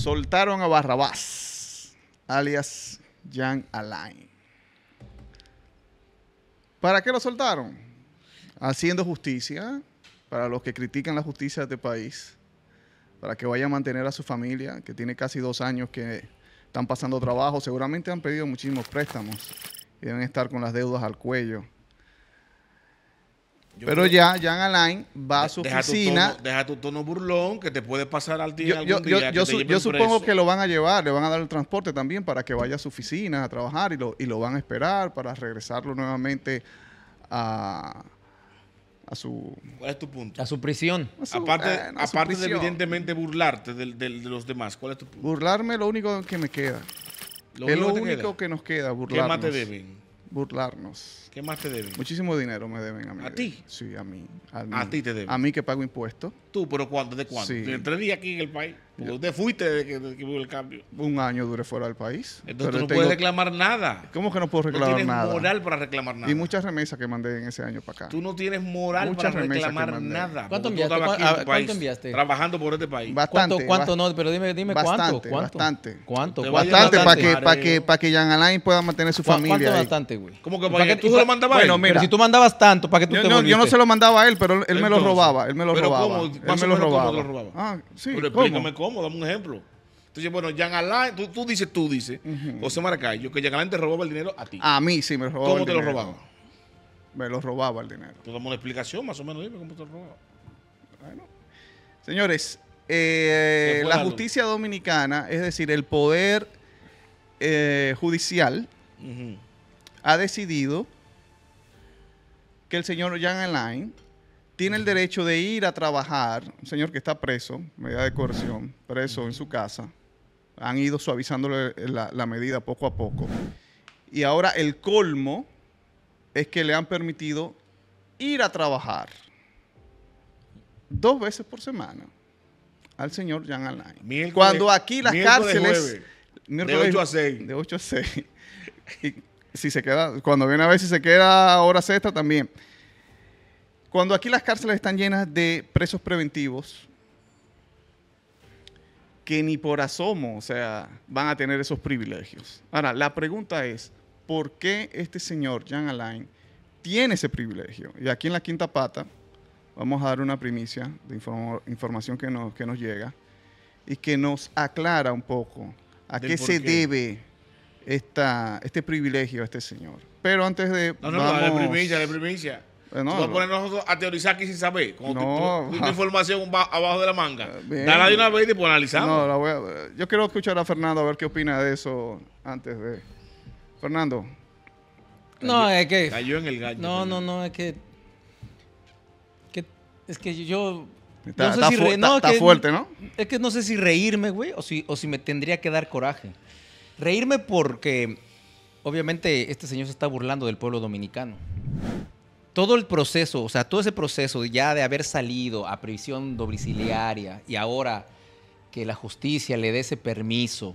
soltaron a Barrabás, alias Jan Alain. ¿Para qué lo soltaron? Haciendo justicia para los que critican la justicia de este país, para que vaya a mantener a su familia, que tiene casi dos años que están pasando trabajo, seguramente han pedido muchísimos préstamos y deben estar con las deudas al cuello pero ya Jan Alain va a su oficina. deja tu tono burlón que te puede pasar al día. Yo, algún yo, supongo que lo van a llevar, le van a dar el transporte también para que vaya a su oficina a trabajar y lo, y lo van a esperar para regresarlo nuevamente a, a su. ¿Cuál es tu punto? A su prisión. Eh, aparte, de evidentemente burlarte de, los demás, ¿cuál es tu punto? Burlarme lo único que me queda. Lo es único lo único que nos queda, burlarnos. ¿Qué más te deben? burlarnos. ¿Qué más te deben? Muchísimo dinero me deben a mí. ¿A ti? Sí, a mí. A, ti te deben. A mí que pago impuestos. ¿Tú, pero cuándo, ¿De cuándo Sí. ¿De tres días aquí en el país? usted fuiste de que, hubo el cambio. Un año duré fuera del país. Entonces tú no puedes reclamar nada. ¿Cómo que no puedo reclamar nada? No tienes moral para reclamar nada. Y muchas remesas que mandé en ese año para acá. Tú no tienes moral para reclamar nada. ¿Cuánto enviaste? ¿Cuánto enviaste? Trabajando por este país. Bastante. ¿Cuánto, cuánto no? Pero dime, dime bastante, cuánto. Bastante. ¿Cuánto? Bastante, para que, para que, para que Jan Alain pueda mantener su familia. ¿Cuánto bastante, güey? ¿Cómo que para, que tú lo mandabas bueno, a él? Mira. si tú mandabas tanto, ¿para que tú te no, Yo no se lo mandaba a él, pero él me lo robaba. Él me lo robaba. me lo robaba. Ah, sí cómo? Dame un ejemplo. Entonces, bueno, Jan Alain, tú, dices, tú dices, José Maracayo, que Jan Alain te robaba el dinero a ti. A mí sí me robaba ¿Cómo te lo robaba? Me lo robaba el dinero. Tú damos una explicación, más o menos, dime cómo te lo robaba. Bueno. Señores, eh, la justicia dominicana, es decir, el poder eh, judicial, ha decidido que el señor Jan Alain tiene el derecho de ir a trabajar, un señor que está preso, medida de coerción, preso en su casa, han ido suavizándole eh, la, medida poco a poco. Y ahora el colmo es que le han permitido ir a trabajar dos veces por semana al señor Jean Alain. Cuando aquí las cárceles... de 8 a 6. De 8 a 6. si se queda, cuando viene a ver si se queda hora sexta también. Cuando aquí las cárceles están llenas de presos preventivos, que ni por asomo, o sea, van a tener esos privilegios. Ahora, la pregunta es, ¿por qué este señor, Jean Alain, tiene ese privilegio? Y aquí en la quinta pata vamos a dar una primicia de información que nos, que nos llega y que nos aclara un poco a qué se debe esta, este privilegio a este señor. Pero antes de... No, no, no, la primicia, la primicia. Eh, no, no, vas a ponernos a teorizar aquí sin saber. Con no, tú, información abajo de la manga. Eh, dale de una vez y después analizamos. No, la voy a, eh, yo quiero escuchar a Fernando a ver qué opina de eso antes de. Fernando. no, es que. Cayó en el gallo. No, no, no, es que. es que yo. Está, fuerte, ¿no? Es que no sé si reírme, güey, o si, o si me tendría que dar coraje. Reírme porque, obviamente, este señor se está burlando del pueblo dominicano todo el proceso, o sea, todo ese proceso ya de haber salido a prisión domiciliaria y ahora que la justicia le dé ese permiso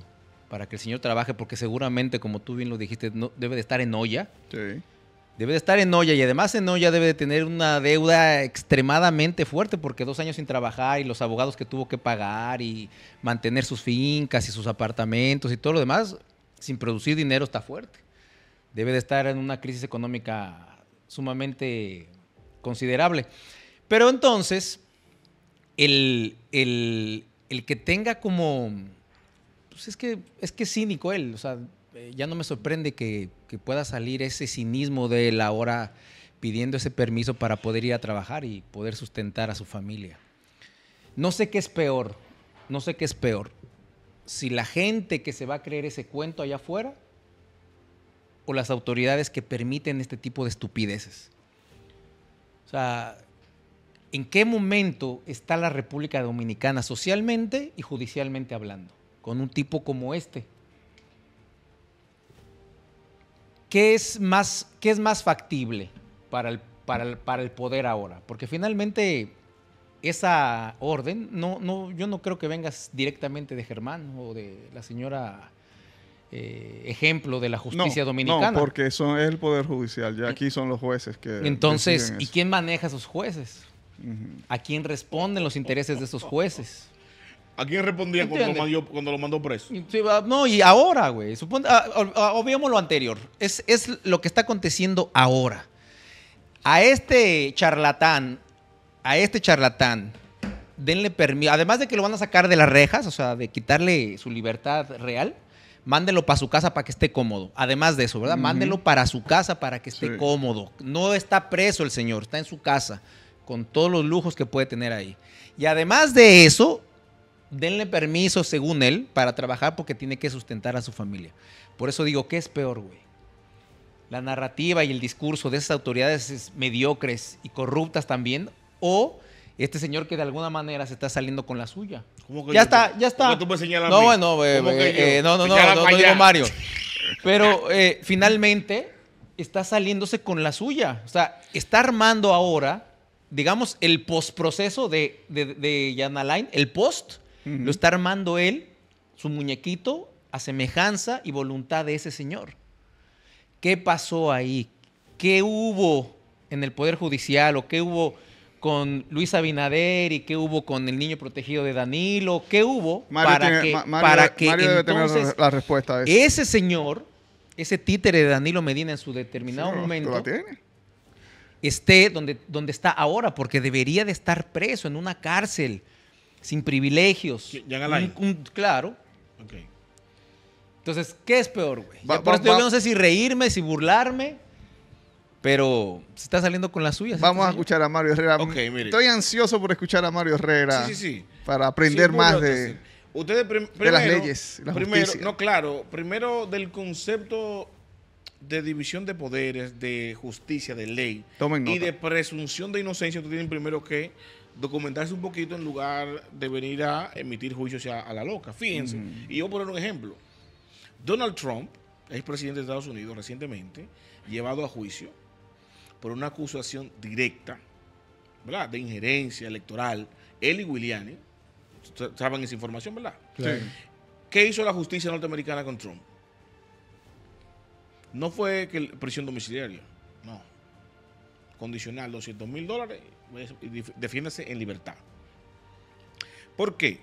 para que el Señor trabaje, porque seguramente, como tú bien lo dijiste, no, debe de estar en olla. Sí. Debe de estar en olla y además en olla debe de tener una deuda extremadamente fuerte porque dos años sin trabajar y los abogados que tuvo que pagar y mantener sus fincas y sus apartamentos y todo lo demás sin producir dinero está fuerte. Debe de estar en una crisis económica sumamente considerable. Pero entonces, el, que tenga como... Pues es que es que cínico él, o sea, eh, ya no me sorprende que, que, pueda salir ese cinismo de él ahora pidiendo ese permiso para poder ir a trabajar y poder sustentar a su familia. No sé qué es peor, no sé qué es peor. Si la gente que se va a creer ese cuento allá afuera o las autoridades que permiten este tipo de estupideces. O sea, ¿en qué momento está la República Dominicana socialmente y judicialmente hablando con un tipo como este? ¿Qué es más, qué es más factible para el, para, poder ahora? Porque finalmente esa orden, no, no, yo no creo que vengas directamente de Germán o de la señora eh, ejemplo de la justicia dominicana. No, porque eso es el Poder Judicial, ya aquí son los jueces que... Entonces, ¿y quién maneja a esos jueces? ¿A quién responden los intereses de esos jueces? ¿A quién respondía cuando lo, mandó, preso? No, y ahora, güey. Ah, ah, obviamos lo anterior. Es, es lo que está aconteciendo ahora. A este charlatán, a este charlatán, denle permiso. Además de que lo van a sacar de las rejas, o sea, de quitarle su libertad real, mándenlo para su casa para que esté cómodo. Además de eso, ¿verdad? para su casa para que esté cómodo. No está preso el señor, está en su casa, con todos los lujos que puede tener ahí. Y además de eso, denle permiso, según él, para trabajar porque tiene que sustentar a su familia. Por eso digo, ¿qué es peor, güey? La narrativa y el discurso de esas autoridades mediocres y corruptas también, o este señor que de alguna manera se está saliendo con la suya. ya está, ya está. no, bueno, eh, no, no, no, no, digo Mario. Pero eh, finalmente está saliéndose con la suya. O sea, está armando ahora, digamos, el postproceso de, de, de Jan el post, lo está armando él, su muñequito, a semejanza y voluntad de ese señor. ¿Qué pasó ahí? ¿Qué hubo en el Poder Judicial o qué hubo? con Luis Abinader y qué hubo con el niño protegido de Danilo, qué hubo para que, entonces, la respuesta ese señor, ese títere de Danilo Medina en su determinado momento esté donde, donde está ahora, porque debería de estar preso en una cárcel sin privilegios. claro. Entonces, ¿qué es peor, güey? yo no sé si reírme, si burlarme pero se está saliendo con la suya. Vamos a escuchar a Mario Herrera. Estoy ansioso por escuchar a Mario Herrera. Para aprender más de, las leyes. primero, no, claro. Primero del concepto de división de poderes, de justicia, de ley y de presunción de inocencia, tú tienen primero que documentarse un poquito en lugar de venir a emitir juicios a, la loca. Fíjense. Y yo poner un ejemplo. Donald Trump, expresidente presidente de Estados Unidos recientemente, llevado a juicio, por una acusación directa, ¿verdad? De injerencia electoral, él y Williani, saben esa información, ¿verdad? Sí. ¿Qué hizo la justicia norteamericana con Trump? No fue que prisión domiciliaria, no. Condicional, 200 mil dólares, defiéndase en libertad. ¿Por qué?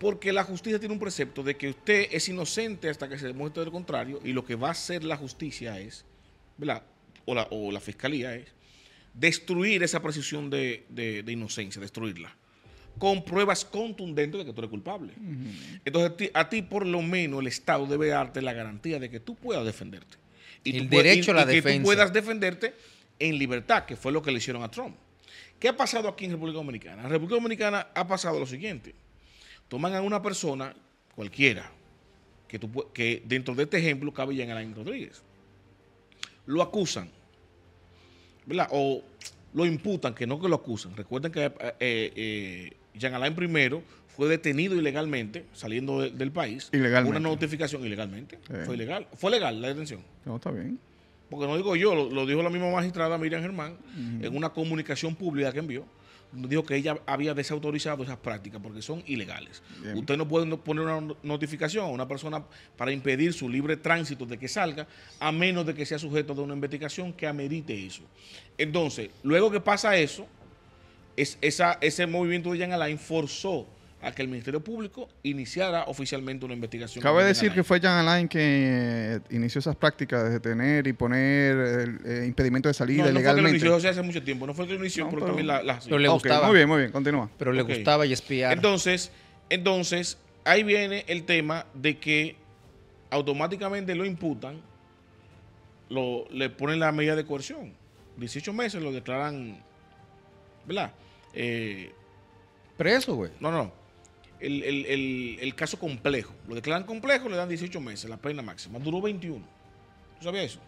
Porque la justicia tiene un precepto de que usted es inocente hasta que se demuestre lo contrario y lo que va a hacer la justicia es, ¿verdad? o la, fiscalía es destruir esa precisión de, inocencia, destruirla, con pruebas contundentes de que tú eres culpable. Entonces, a ti, por lo menos el Estado debe darte la garantía de que tú puedas defenderte. Y el derecho a la Que tú puedas defenderte en libertad, que fue lo que le hicieron a Trump. ¿Qué ha pasado aquí en República Dominicana? En República Dominicana ha pasado lo siguiente. Toman a una persona, cualquiera, que, tú, que dentro de este ejemplo cabe en Alain Rodríguez lo acusan, ¿verdad? O lo imputan, que no que lo acusan. Recuerden que eh, eh, Jean Alain primero fue detenido ilegalmente, saliendo del país. Ilegalmente. Una notificación ilegalmente. Fue ilegal. Fue legal la detención. No, está bien. Porque no digo yo, lo, dijo la misma magistrada Miriam Germán en una comunicación pública que envió dijo que ella había desautorizado esas prácticas porque son ilegales. Usted no puede poner una notificación a una persona para impedir su libre tránsito de que salga, a menos de que sea sujeto de una investigación que amerite eso. Entonces, luego que pasa eso, es, ese movimiento de la enforzó forzó a que el Ministerio Público iniciara oficialmente una investigación. Cabe decir que fue Jan Alain que eh, inició esas prácticas de detener y poner el, eh, impedimento de salida no, no Fue lo inició hace mucho tiempo, no fue que lo inició, pero, también la, le gustaba. muy bien, muy bien, continúa. Pero le gustaba y espiar. Entonces, entonces, ahí viene el tema de que automáticamente lo imputan, lo, le ponen la medida de coerción. 18 meses lo declaran, ¿verdad? Eh, Preso, güey. No, no, el, caso complejo. Lo declaran complejo, le dan 18 meses, la pena máxima. Duró 21. ¿Tú sabías eso?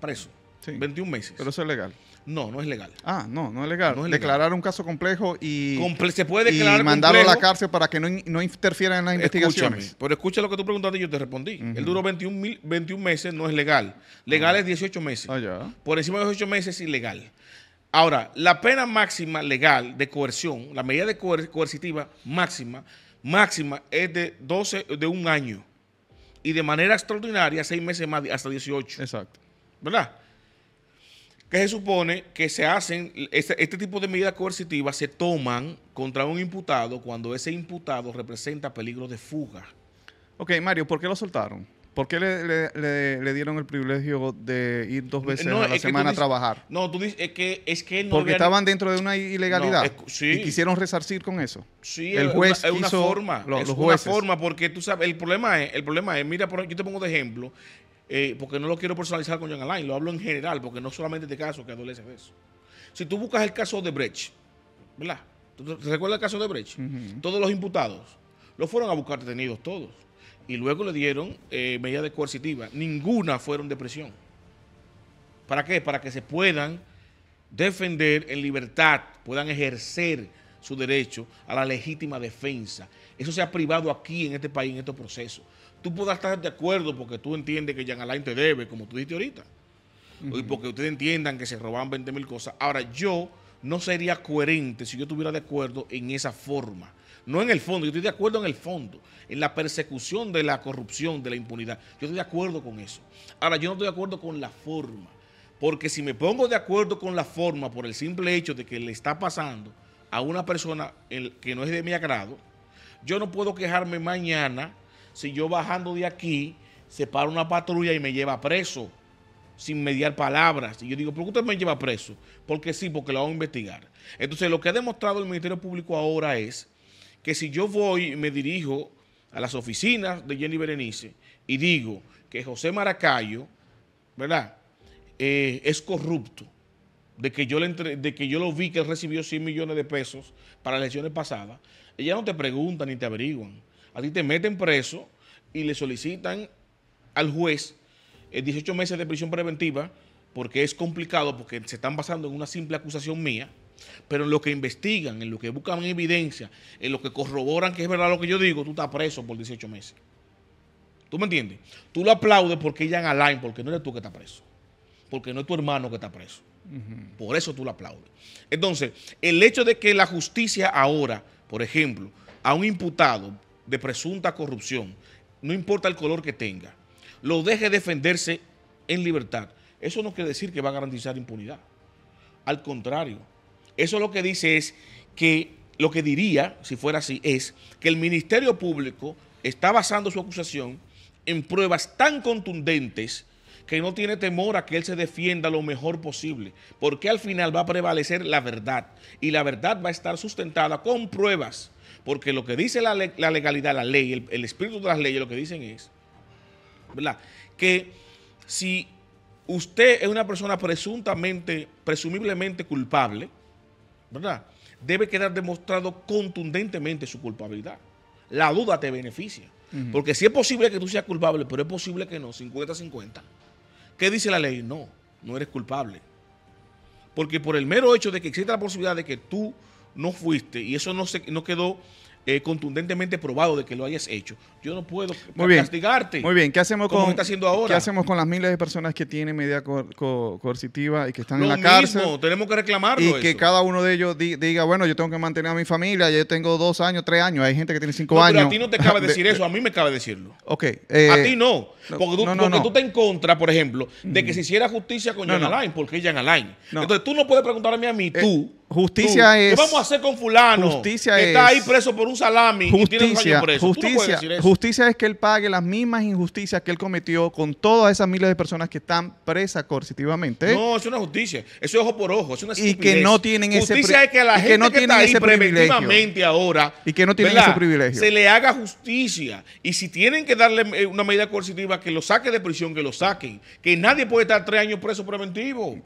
Preso. 21 meses. Pero eso es legal. No, no es legal. Ah, no, no es legal. Declarar un caso complejo y, se puede declarar y mandarlo a la cárcel para que no, interfieran en las Escúchame, Pero escucha lo que tú preguntaste y yo te respondí. el Él duró 21, 21 meses, no es legal. Legal ah. es 18 meses. Ah, Por encima de 18 meses es ilegal. Ahora, la pena máxima legal de coerción, la medida coercitiva máxima, máxima es de 12, de un año. Y de manera extraordinaria, seis meses más, hasta 18. Exacto. ¿Verdad? Que se supone que se hacen, este, este tipo de medidas coercitivas se toman contra un imputado cuando ese imputado representa peligro de fuga. Ok, Mario, ¿por qué lo soltaron? ¿Por qué le, dieron el privilegio de ir dos veces a la semana a trabajar? No, tú dices, que, es que no Porque estaban dentro de una ilegalidad. Y quisieron resarcir con eso. Sí, el juez es una, forma. es una forma, porque tú sabes, el problema es, el problema es, mira, yo te pongo de ejemplo, eh, porque no lo quiero personalizar con John Alain, lo hablo en general, porque no solamente este caso que adolece eso. Si tú buscas el caso de Brecht, ¿verdad? ¿Te recuerdas el caso de Brecht? Todos los imputados, lo fueron a buscar detenidos todos y luego le dieron eh, medidas coercitivas. Ninguna fueron de prisión. ¿Para qué? Para que se puedan defender en libertad, puedan ejercer su derecho a la legítima defensa. Eso se ha privado aquí en este país, en estos procesos. Tú puedas estar de acuerdo porque tú entiendes que Jean Alain te debe, como tú dijiste ahorita, y porque ustedes entiendan que se roban 20 mil cosas. Ahora, yo no sería coherente si yo estuviera de acuerdo en esa forma no en el fondo, yo estoy de acuerdo en el fondo, en la persecución de la corrupción, de la impunidad. Yo estoy de acuerdo con eso. Ahora, yo no estoy de acuerdo con la forma, porque si me pongo de acuerdo con la forma por el simple hecho de que le está pasando a una persona que no es de mi agrado, yo no puedo quejarme mañana si yo bajando de aquí se para una patrulla y me lleva preso sin mediar palabras. Y yo digo, ¿por qué usted me lleva preso? Porque sí, porque lo vamos a investigar. Entonces, lo que ha demostrado el Ministerio Público ahora es que si yo voy, y me dirijo a las oficinas de Jenny Berenice y digo que José Maracayo, ¿verdad?, eh, es corrupto, de que, yo le de que yo lo vi que él recibió 100 millones de pesos para las elecciones pasadas, ella no te preguntan ni te averiguan. A ti te meten preso y le solicitan al juez 18 eh, meses de prisión preventiva porque es complicado, porque se están basando en una simple acusación mía, pero en lo que investigan, en lo que buscan evidencia, en lo que corroboran que es verdad lo que yo digo, tú estás preso por 18 meses. ¿Tú me entiendes? Tú lo aplaudes porque ella en Alain, porque no eres tú que estás preso. Porque no es tu hermano que está preso. Por eso tú lo aplaudes. Entonces, el hecho de que la justicia ahora, por ejemplo, a un imputado de presunta corrupción, no importa el color que tenga, lo deje defenderse en libertad, eso no quiere decir que va a garantizar impunidad. Al contrario, eso lo que dice es que lo que diría, si fuera así, es que el Ministerio Público está basando su acusación en pruebas tan contundentes que no tiene temor a que él se defienda lo mejor posible, porque al final va a prevalecer la verdad y la verdad va a estar sustentada con pruebas, porque lo que dice la, legalidad, la ley, el, el, espíritu de las leyes, lo que dicen es, ¿verdad? Que si usted es una persona presuntamente, presumiblemente culpable, ¿verdad? Debe quedar demostrado contundentemente su culpabilidad. La duda te beneficia. Porque si es posible que tú seas culpable, pero es posible que no, 50-50. ¿Qué dice la ley? No, no eres culpable. Porque por el mero hecho de que existe la posibilidad de que tú no fuiste y eso no, se, no quedó eh, contundentemente probado de que lo hayas hecho. Yo no puedo castigarte. Muy bien, ¿qué hacemos con está haciendo ahora? ¿Qué hacemos con las miles de personas que tienen media coercitiva y que están en la mismo, cárcel? tenemos que reclamarlo. Y que cada uno de ellos diga, bueno, yo tengo que mantener a mi familia, yo tengo dos años, tres años, hay gente que tiene cinco años. Pero a ti no te cabe decir eso, a mí me cabe decirlo. a eh, ti no. Porque tú, te en contra, por ejemplo, de que mm. se hiciera justicia con Jan Alain, porque es Jan Alain. Entonces tú no puedes preguntarme a mí, mí eh, tú Justicia es. ¿Qué vamos a hacer con fulano? Justicia que está ahí preso por un salami justicia, Justicia, justicia es que él pague las mismas injusticias que él cometió con todas esas miles de personas que están presas coercitivamente. No, eso no es justicia. Eso es ojo por ojo. y que no tienen justicia ese Justicia es que la gente que, no está preventivamente ahora. Y que no tienen ese privilegio. Se le haga justicia. Y si tienen que darle eh, una medida coercitiva, que lo saque de prisión, que lo saquen. Que nadie puede estar tres años preso preventivo.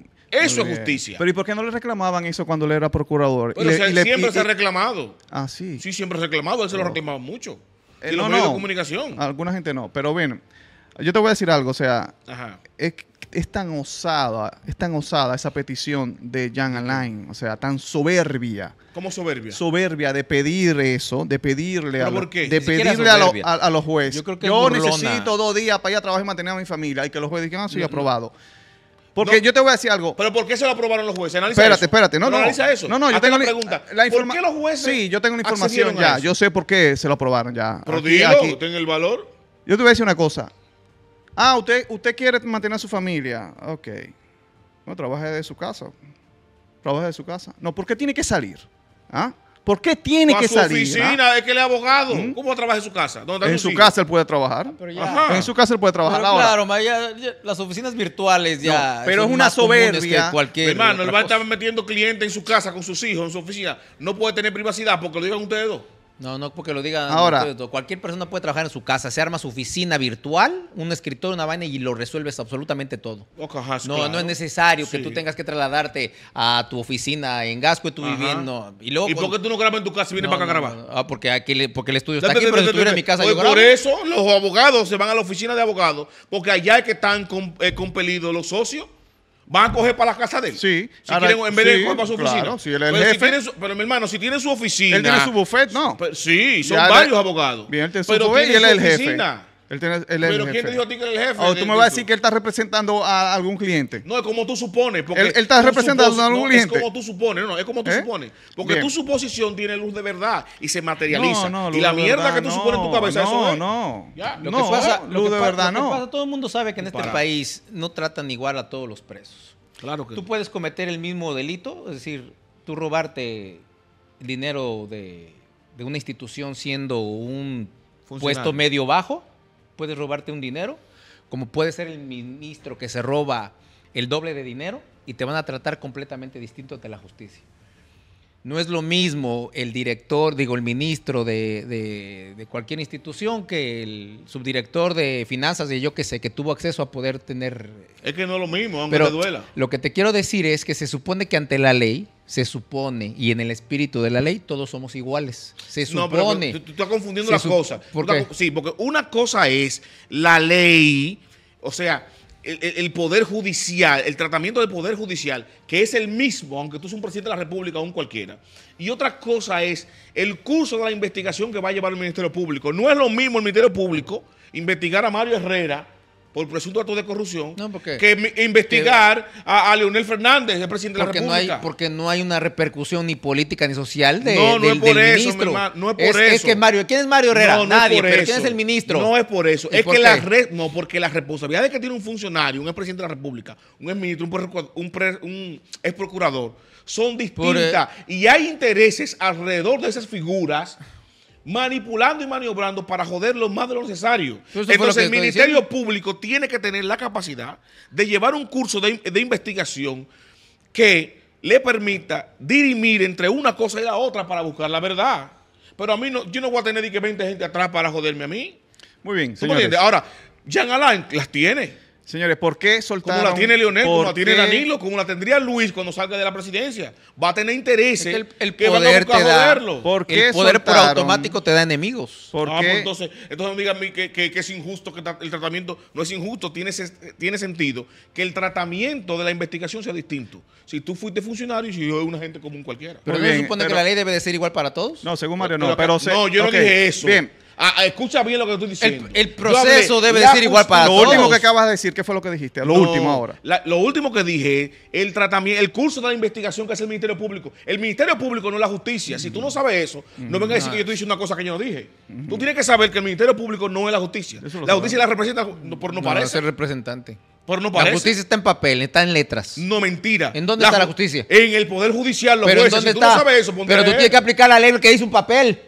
Eso es justicia. Pero ¿y por qué no le reclamaban eso cuando él era procurador? Pero y siempre se ha reclamado. Ah, sí. Sí, siempre se ha reclamado. Él se lo oh. reclamaba mucho. en eh, no, los medios de comunicación. Alguna gente no. Pero bien, yo te voy a decir algo. O sea, Es, tan osada, es tan osada esa petición de Jan Alain. O sea, tan soberbia. ¿Cómo soberbia? Soberbia de pedir eso, de pedirle, a, De pedirle a, los jueces. Yo, necesito dos días para ir a trabajar y mantener a mi familia. Y que los jueces digan, ah, sí, aprobado. Porque yo te voy a decir algo. Pero ¿por qué se lo aprobaron los jueces? Analiza espérate, eso. espérate. No, no. Analiza eso. No, no, yo tengo la pregunta. ¿Por qué los jueces? Sí, yo tengo la información ya. Yo sé por qué se lo aprobaron ya. Pero aquí, Usted el valor. Yo te voy a decir una cosa. Ah, usted, usted quiere mantener a su familia. Ok. Bueno, trabaje de su casa. Trabaje de su casa. No, ¿por qué tiene que salir? ¿Ah? ¿Por qué tiene que que su oficina, ah? es que él es abogado. ¿Mm? va ¿Cómo trabaja en su casa? en su, casa él puede trabajar. En su casa él puede trabajar. ahora. Claro, ya, las oficinas virtuales ya. pero es una soberbia. Cualquier hermano, él va a estar metiendo clientes en su casa con sus hijos, en su oficina. No puede tener privacidad porque lo digan ustedes dos. No, no porque lo diga. Ahora, cualquier persona puede trabajar en su casa, se arma su oficina virtual, un escritorio, una vaina y lo resuelves absolutamente todo. no, no es necesario que tú tengas que trasladarte a tu oficina en Gasco y tú viviendo. ¿Y, luego, por qué tú no grabas en tu casa y vienes para acá a grabar? Ah, porque, aquí, porque el estudio está aquí, pero en mi casa yo Por eso los abogados se van a la oficina de abogados, porque allá es que están eh, compelidos los socios van a coger para la casa de él. Sí. quieren, en vez de coger para su oficina. Si él es pero, el jefe. pero mi hermano, si tiene su oficina. Él tiene su buffet, no. Pues, sí, son varios abogados. Bien, él pero él es el oficina. jefe pero ¿quién te dijo a ti que era el jefe? O oh, tú me vas a decir que él está representando a algún cliente. No, es como tú supones. Porque él, está representando a algún no, Es como tú supones, no, es como tú ¿Eh? supones. Porque tu suposición tiene luz de verdad y se materializa. No, no, y la mierda que tú supones en tu cabeza, no, eso no, No, Lo que pasa, luz de verdad, no. todo el mundo sabe que en este país no tratan igual a todos los presos. Claro que Tú puedes cometer el mismo delito, es decir, tú robarte dinero de, de una institución siendo un puesto medio bajo puedes robarte un dinero, como puede ser el ministro que se roba el doble de dinero y te van a tratar completamente distinto de la justicia. No es lo mismo el director, digo, el ministro de, cualquier institución que el subdirector de finanzas de yo que sé, que tuvo acceso a poder tener... Es que no es lo mismo, aunque Pero duela. Lo que te quiero decir es que se supone que ante la ley se supone, y en el espíritu de la ley todos somos iguales. Se supone. No, tú, estás confundiendo las cosas. ¿Por Sí, porque una cosa es la ley, o sea, el, el, poder judicial, el tratamiento del poder judicial, que es el mismo, aunque tú seas un presidente de la República o un cualquiera. Y otra cosa es el curso de la investigación que va a llevar el Ministerio Público. No es lo mismo el Ministerio Público investigar a Mario Herrera por presunto acto de corrupción que investigar a, Leonel Fernández, el presidente de la República. No hay, porque no hay una repercusión ni política ni social de, del, ministro. no es por eso. Es que Mario, ¿quién es Mario Herrera? Nadie, pero ¿quién es el ministro? No es por eso. Es que no, porque las responsabilidades que tiene un funcionario, un expresidente de la República, un ministro un, un, ex procurador, son eh, distintas. y hay intereses alrededor de esas figuras manipulando y maniobrando para joderlo más de lo necesario. Entonces el Ministerio Público tiene que tener la capacidad de llevar un curso de, investigación que le permita dirimir entre una cosa y la otra para buscar la verdad. Pero a mí no, yo no voy a tener que 20 gente atrás para joderme a mí. Muy bien. Ahora, Jean Alain las tiene. Señores, ¿por qué soltaron? Como la tiene Leonel, como la tiene Danilo, como la tendría Luis cuando salga de la presidencia. Va a tener intereses. ¿eh? el, poder a te da, el poder por automático te da enemigos. ¿Por ah, pues, entonces, entonces no digan que, que, que, es injusto, que el tratamiento no es injusto. Tiene, eh, tiene sentido que el tratamiento de la investigación sea distinto. Si tú fuiste funcionario y si yo soy un agente común cualquiera. Pero, se supone que la ley debe de ser igual para todos? No, según Mario, no. Pero, no, yo no dije eso. Bien. Ah, ah, escucha bien lo que estoy diciendo. El, proceso debe decir igual para todos. Lo último que acabas de decir, ¿qué fue lo que dijiste? Lo último ahora. lo último que dije, el tratamiento, el curso de la investigación que hace el Ministerio Público. El Ministerio Público no es la justicia. Si tú no sabes eso, no vengas a decir que yo estoy diciendo una cosa que yo no dije. Tú tienes que saber que el Ministerio Público no es la justicia. La justicia la representa por no, parecer representante. no La justicia está en papel, está en letras. No, mentira. ¿En dónde está la justicia? En el Poder Judicial, los jueces. tú Pero tú tienes que aplicar la ley que dice un papel.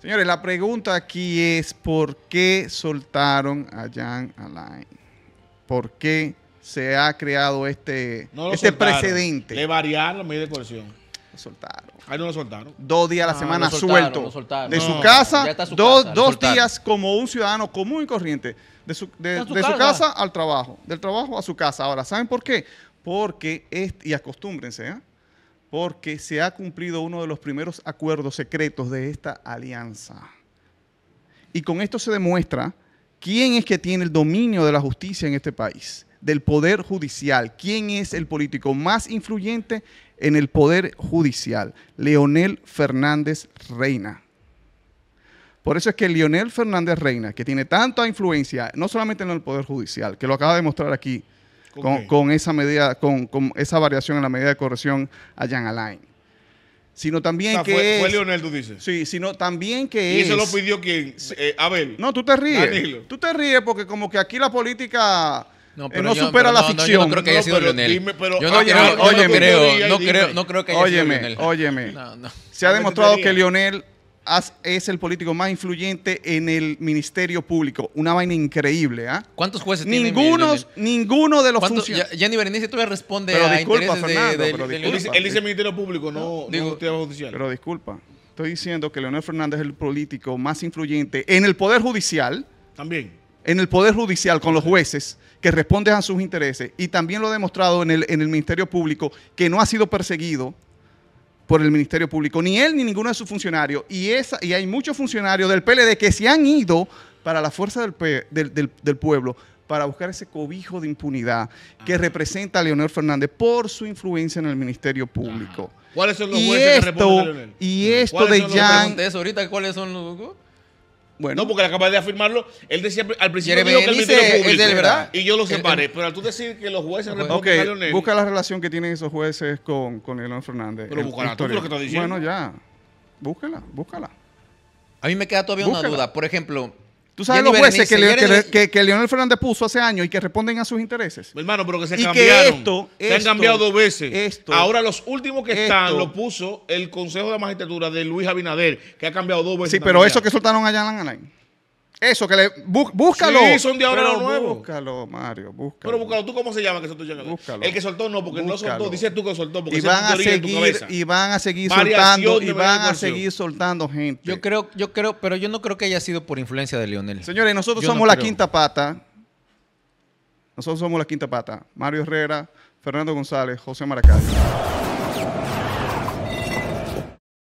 Señores, la pregunta aquí es: ¿por qué soltaron a Jan Alain? ¿Por qué se ha creado este, este precedente? Le variar la medida de coerción. Lo soltaron. Ahí no lo soltaron. Dos días a la semana suelto. de su casa, dos, dos días como un ciudadano común y corriente. De su, casa. al trabajo. Del trabajo a su casa. Ahora, ¿saben por qué? Porque, es, y acostúmbrense, ¿eh? porque se ha cumplido uno de los primeros acuerdos secretos de esta alianza. Y con esto se demuestra quién es que tiene el dominio de la justicia en este país, del poder judicial, quién es el político más influyente en el poder judicial, Leonel Fernández Reina. Por eso es que Leonel Fernández Reina, que tiene tanta influencia, no solamente en el Poder Judicial, que lo acaba de mostrar aquí con, con esa medida, con, con, esa variación en la medida de corrección a Jan Alain. Sino también que es, fue Lionel, tú dices. Sí, sino también que es... ¿Y eso lo pidió quién? Eh, Abel. No, tú te ríes. Danilo. Tú te ríes porque como que aquí la política... No, supera eh, la ficción. No, yo no creo que haya sido Lionel. yo no, oye, creo, no, creo, no, creo, que haya óyeme, sido Leonel. Óyeme, Se ha demostrado que Lionel es el político más influyente en el Ministerio Público. Una vaina increíble, ¿ah? ¿Cuántos jueces ninguno, tiene? Ninguno de los funcionarios. Jenny Berenice todavía responde pero a disculpa, Fernando, pero disculpa. Él, dice, Ministerio Público, no, no, Judicial. Pero disculpa, estoy diciendo que Leonel Fernández es el político más influyente en el Poder Judicial. También. En el Poder Judicial, con los jueces que responden a sus intereses. Y también lo ha demostrado en el Ministerio Público, que no ha sido perseguido por el Ministerio Público, ni él ni ninguno de sus funcionarios. Y, esa, y hay muchos funcionarios del PLD que se han ido para la fuerza del, del, pueblo para buscar ese cobijo de impunidad que representa a Leonel Fernández por su influencia en el Ministerio Público. ¿Cuáles son los y jueces esto, que a Leonel? Y esto de Jan... ahorita, ¿cuáles son los...? Bueno. No, porque era capaz de afirmarlo. Él decía al principio que él ministerio público. ¿verdad? Y yo lo separé. Eh, eh. pero al tú decir que los jueces bueno, Busca la relación que tienen esos jueces con, con Leonel Fernández. Pero búscala, tú lo que estás diciendo. Bueno, ya. Búscala, búscala. A mí me queda todavía una duda. Por ejemplo, ¿Tú sabes los jueces que, Leonel Fernández puso hace años y que responden a sus intereses? hermano, pero que se cambiaron. se han cambiado dos veces. Ahora los últimos que están lo puso el Consejo de Magistratura de Luis Abinader, que ha cambiado dos veces. Sí, pero eso que soltaron allá en Alain. Eso, que le. búscalo. Sí, son de los nuevos. Búscalo, Mario, búscalo. Pero búscalo. ¿Tú cómo se llama que soltó Búscalo. El que soltó no, porque no soltó. Dices tú que soltó. Porque y, van a seguir, y van a seguir soltando. Y van a seguir soltando gente. Yo creo, yo creo, pero yo no creo que haya sido por influencia de Lionel. Señores, nosotros somos la quinta pata. Nosotros somos la quinta pata. Mario Herrera, Fernando González, José Maracay.